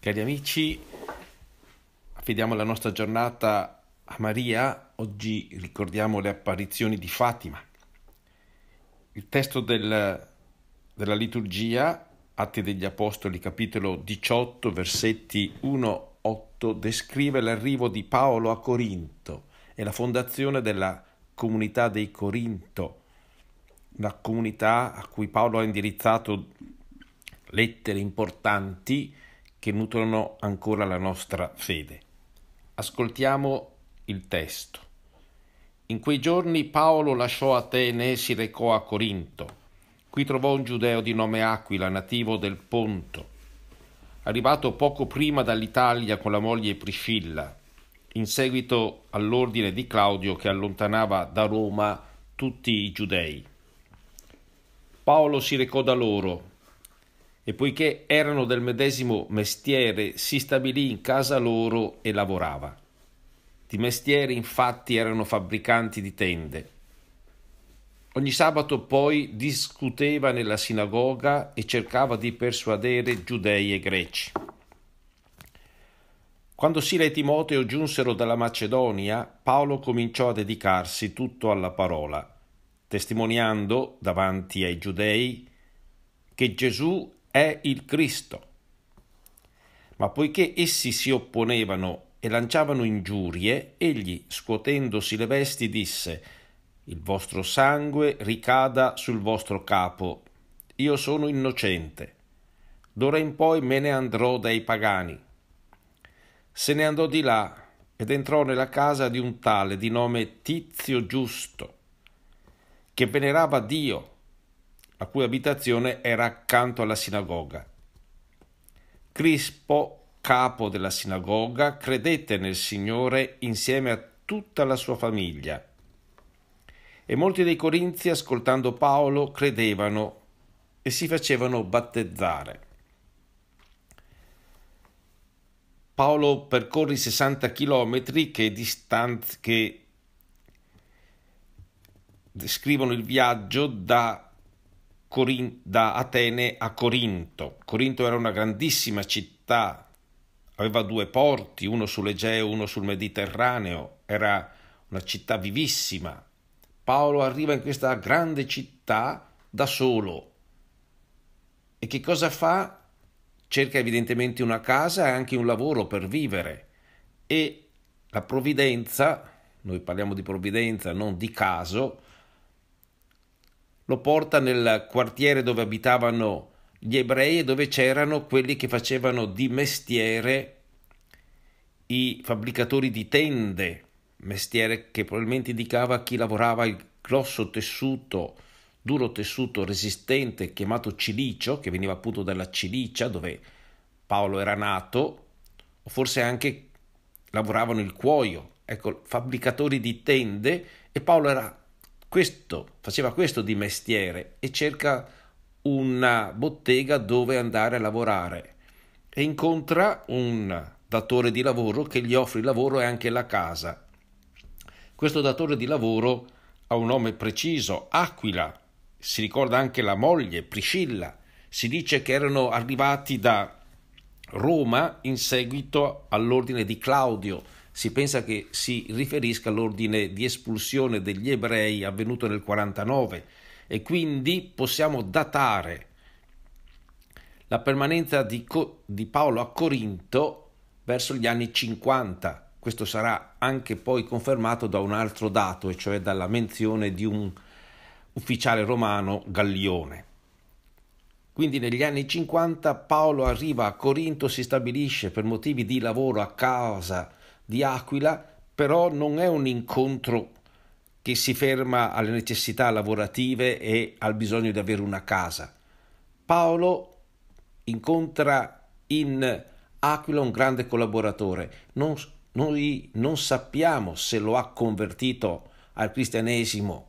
Cari amici, affidiamo la nostra giornata a Maria, oggi ricordiamo le apparizioni di Fatima. Il testo del, della liturgia, Atti degli Apostoli, capitolo 18, versetti 1-8, descrive l'arrivo di Paolo a Corinto e la fondazione della comunità dei Corinto, una comunità a cui Paolo ha indirizzato lettere importanti che nutrono ancora la nostra fede. Ascoltiamo il testo. In quei giorni Paolo lasciò Atene e si recò a Corinto. Qui trovò un giudeo di nome Aquila, nativo del Ponto, arrivato poco prima dall'Italia con la moglie Priscilla, in seguito all'ordine di Claudio che allontanava da Roma tutti i giudei. Paolo si recò da loro e poiché erano del medesimo mestiere si stabilì in casa loro e lavorava. Di mestiere infatti erano fabbricanti di tende. Ogni sabato poi discuteva nella sinagoga e cercava di persuadere giudei e greci. Quando Sila e Timoteo giunsero dalla Macedonia, Paolo cominciò a dedicarsi tutto alla parola, testimoniando davanti ai giudei che Gesù è il Cristo. Ma poiché essi si opponevano e lanciavano ingiurie, egli, scuotendosi le vesti, disse Il vostro sangue ricada sul vostro capo, io sono innocente. D'ora in poi me ne andrò dai pagani. Se ne andò di là ed entrò nella casa di un tale di nome Tizio Giusto, che venerava Dio la cui abitazione era accanto alla sinagoga. Crispo, capo della sinagoga, credette nel Signore insieme a tutta la sua famiglia. E molti dei Corinzi, ascoltando Paolo, credevano e si facevano battezzare. Paolo percorre i 60 chilometri che, distan- che descrivono il viaggio da Corin- da Atene a Corinto. Corinto era una grandissima città, aveva due porti, uno sull'Egeo, e uno sul Mediterraneo, era una città vivissima. Paolo arriva in questa grande città da solo. E che cosa fa? Cerca evidentemente una casa e anche un lavoro per vivere. E la provvidenza, noi parliamo di provvidenza, non di caso, lo porta nel quartiere dove abitavano gli ebrei e dove c'erano quelli che facevano di mestiere i fabbricatori di tende, mestiere che probabilmente indicava chi lavorava il grosso tessuto, duro tessuto resistente chiamato cilicio, che veniva appunto dalla Cilicia dove Paolo era nato, o forse anche lavoravano il cuoio, ecco, fabbricatori di tende e Paolo era questo, faceva questo di mestiere e cerca una bottega dove andare a lavorare e incontra un datore di lavoro che gli offre il lavoro e anche la casa. Questo datore di lavoro ha un nome preciso, Aquila, si ricorda anche la moglie, Priscilla, si dice che erano arrivati da Roma in seguito all'ordine di Claudio, si pensa che si riferisca all'ordine di espulsione degli ebrei avvenuto nel 49 e quindi possiamo datare la permanenza di, Co- di Paolo a Corinto verso gli anni 50. Questo sarà anche poi confermato da un altro dato, e cioè dalla menzione di un ufficiale romano Gallione. Quindi negli anni 50 Paolo arriva a Corinto, si stabilisce per motivi di lavoro a casa di Aquila, però non è un incontro che si ferma alle necessità lavorative e al bisogno di avere una casa. Paolo incontra in Aquila un grande collaboratore. Non, noi non sappiamo se lo ha convertito al cristianesimo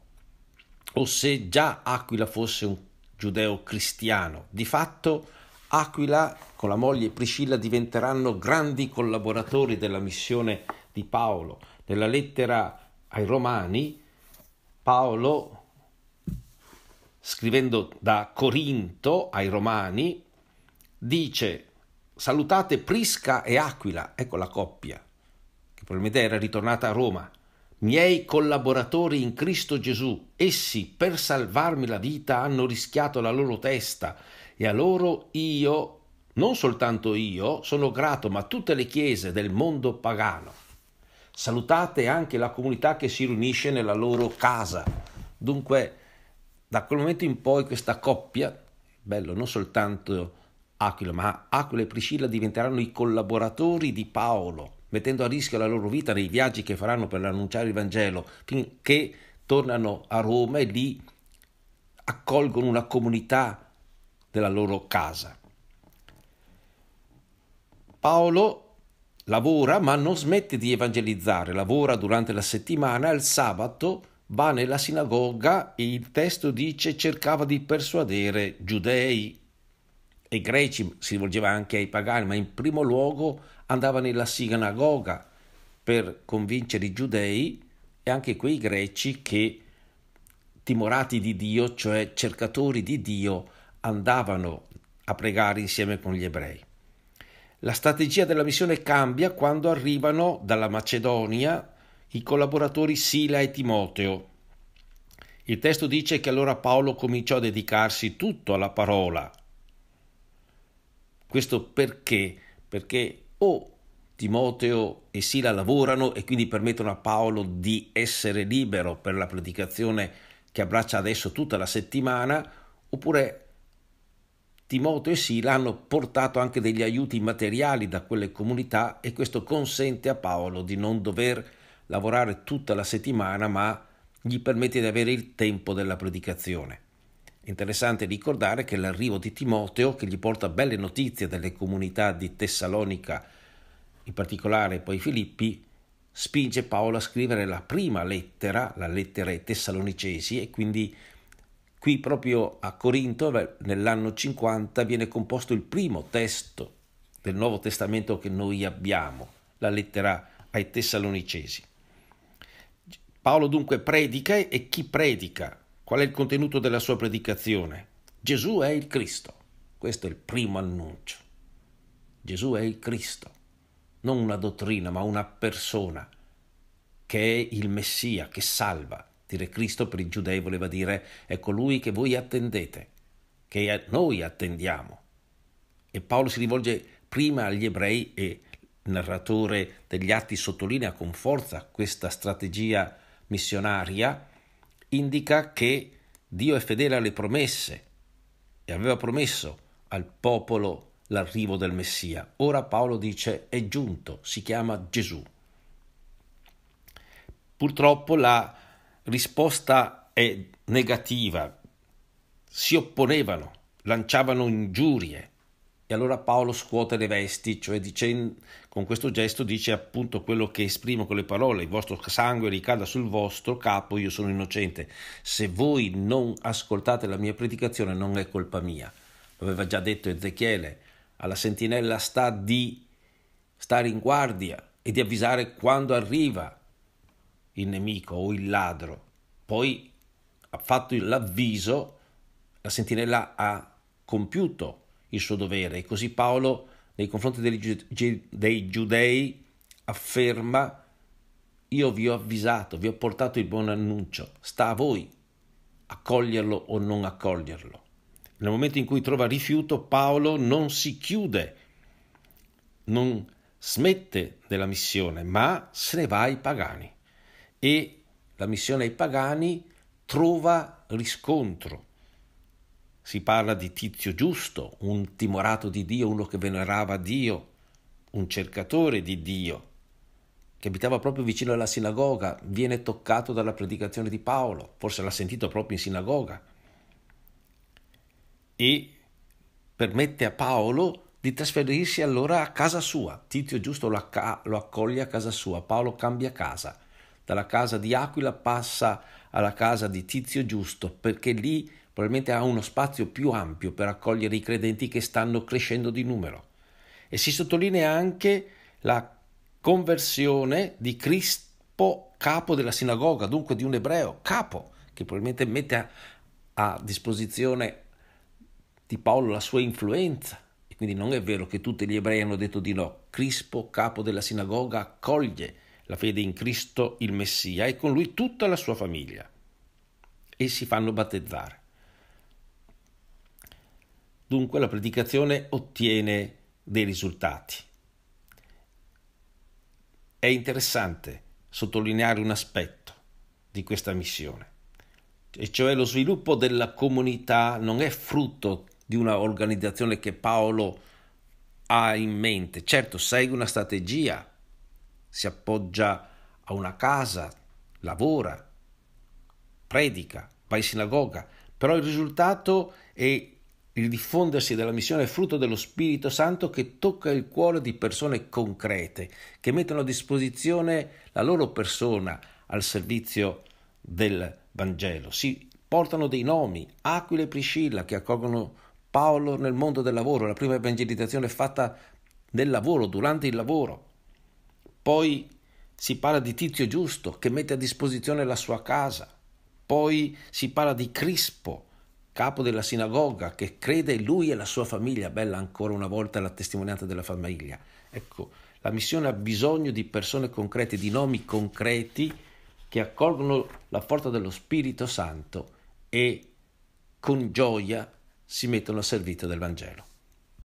o se già Aquila fosse un giudeo cristiano. Di fatto Aquila con la moglie Priscilla diventeranno grandi collaboratori della missione di Paolo. Nella lettera ai Romani, Paolo, scrivendo da Corinto ai Romani, dice salutate Prisca e Aquila, ecco la coppia, che probabilmente era ritornata a Roma, miei collaboratori in Cristo Gesù, essi per salvarmi la vita hanno rischiato la loro testa e a loro io, non soltanto io, sono grato, ma tutte le chiese del mondo pagano. Salutate anche la comunità che si riunisce nella loro casa. Dunque, da quel momento in poi questa coppia, bello, non soltanto Aquila, ma Aquila e Priscilla diventeranno i collaboratori di Paolo, mettendo a rischio la loro vita nei viaggi che faranno per annunciare il Vangelo, finché tornano a Roma e lì accolgono una comunità della loro casa. Paolo lavora ma non smette di evangelizzare, lavora durante la settimana, il sabato va nella sinagoga e il testo dice cercava di persuadere giudei e greci, si rivolgeva anche ai pagani, ma in primo luogo andava nella sinagoga per convincere i giudei e anche quei greci che timorati di Dio, cioè cercatori di Dio, andavano a pregare insieme con gli ebrei. La strategia della missione cambia quando arrivano dalla Macedonia i collaboratori Sila e Timoteo. Il testo dice che allora Paolo cominciò a dedicarsi tutto alla parola. Questo perché? Perché o Timoteo e Sila lavorano e quindi permettono a Paolo di essere libero per la predicazione che abbraccia adesso tutta la settimana, oppure Timoteo e Sila hanno portato anche degli aiuti materiali da quelle comunità e questo consente a Paolo di non dover lavorare tutta la settimana, ma gli permette di avere il tempo della predicazione. Interessante ricordare che l'arrivo di Timoteo, che gli porta belle notizie delle comunità di Tessalonica, in particolare poi Filippi, spinge Paolo a scrivere la prima lettera, la lettera ai Tessalonicesi, e quindi Qui proprio a Corinto, nell'anno 50, viene composto il primo testo del Nuovo Testamento che noi abbiamo, la lettera ai Tessalonicesi. Paolo dunque predica e chi predica? Qual è il contenuto della sua predicazione? Gesù è il Cristo. Questo è il primo annuncio. Gesù è il Cristo, non una dottrina, ma una persona che è il Messia, che salva Dire Cristo per i giudei voleva dire è colui ecco che voi attendete, che noi attendiamo. E Paolo si rivolge prima agli ebrei e il narratore degli atti sottolinea con forza questa strategia missionaria, indica che Dio è fedele alle promesse e aveva promesso al popolo l'arrivo del Messia. Ora Paolo dice è giunto, si chiama Gesù. Purtroppo la risposta è negativa, si opponevano, lanciavano ingiurie. E allora Paolo scuote le vesti, cioè dice, con questo gesto dice appunto quello che esprimo con le parole, il vostro sangue ricada sul vostro capo, io sono innocente. Se voi non ascoltate la mia predicazione non è colpa mia. Lo aveva già detto Ezechiele, alla sentinella sta di stare in guardia e di avvisare quando arriva il nemico o il ladro, poi ha fatto l'avviso, la sentinella ha compiuto il suo dovere e così Paolo nei confronti dei, dei giudei afferma io vi ho avvisato, vi ho portato il buon annuncio, sta a voi accoglierlo o non accoglierlo. Nel momento in cui trova rifiuto, Paolo non si chiude, non smette della missione, ma se ne va ai pagani e la missione ai pagani trova riscontro. Si parla di Tizio Giusto, un timorato di Dio, uno che venerava Dio, un cercatore di Dio, che abitava proprio vicino alla sinagoga, viene toccato dalla predicazione di Paolo, forse l'ha sentito proprio in sinagoga, e permette a Paolo di trasferirsi allora a casa sua. Tizio Giusto lo, acc- lo accoglie a casa sua, Paolo cambia casa dalla casa di Aquila passa alla casa di Tizio Giusto, perché lì probabilmente ha uno spazio più ampio per accogliere i credenti che stanno crescendo di numero. E si sottolinea anche la conversione di Crispo, capo della sinagoga, dunque di un ebreo, capo, che probabilmente mette a, a disposizione di Paolo la sua influenza. E quindi non è vero che tutti gli ebrei hanno detto di no. Crispo, capo della sinagoga, accoglie la fede in Cristo il Messia e con lui tutta la sua famiglia e si fanno battezzare. Dunque la predicazione ottiene dei risultati. È interessante sottolineare un aspetto di questa missione, e cioè lo sviluppo della comunità non è frutto di una organizzazione che Paolo ha in mente. Certo, segue una strategia si appoggia a una casa, lavora, predica, va in sinagoga, però il risultato è il diffondersi della missione frutto dello Spirito Santo che tocca il cuore di persone concrete, che mettono a disposizione la loro persona al servizio del Vangelo. Si portano dei nomi, Aquila e Priscilla, che accolgono Paolo nel mondo del lavoro, la prima evangelizzazione fatta nel lavoro, durante il lavoro poi si parla di Tizio Giusto che mette a disposizione la sua casa, poi si parla di Crispo, capo della sinagoga, che crede in lui e la sua famiglia, bella ancora una volta la testimonianza della famiglia. Ecco, la missione ha bisogno di persone concrete, di nomi concreti che accolgono la forza dello Spirito Santo e con gioia si mettono a servizio del Vangelo.